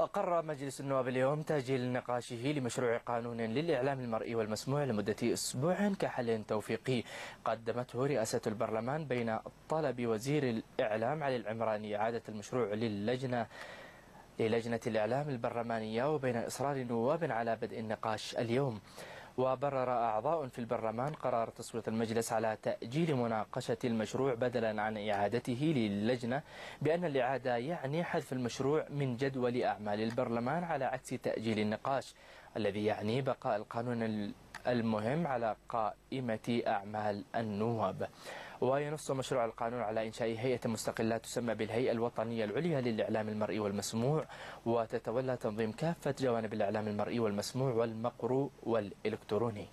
أقر مجلس النواب اليوم تأجيل نقاشه لمشروع قانون للإعلام المرئي والمسموع لمدة أسبوع كحل توفيقي قدمته رئاسة البرلمان بين طلب وزير الإعلام علي العمراني إعادة المشروع للجنة للجنة الإعلام البرلمانية وبين إصرار نواب على بدء النقاش اليوم وبرر أعضاء في البرلمان قرار تصويت المجلس على تأجيل مناقشة المشروع بدلا عن إعادته للجنة بأن الإعادة يعني حذف المشروع من جدول أعمال البرلمان على عكس تأجيل النقاش الذي يعني بقاء القانون المهم على قائمة أعمال النواب وينص مشروع القانون على إنشاء هيئة مستقلة تسمى بالهيئة الوطنية العليا للإعلام المرئي والمسموع وتتولى تنظيم كافة جوانب الإعلام المرئي والمسموع والمقروء والإلكتروني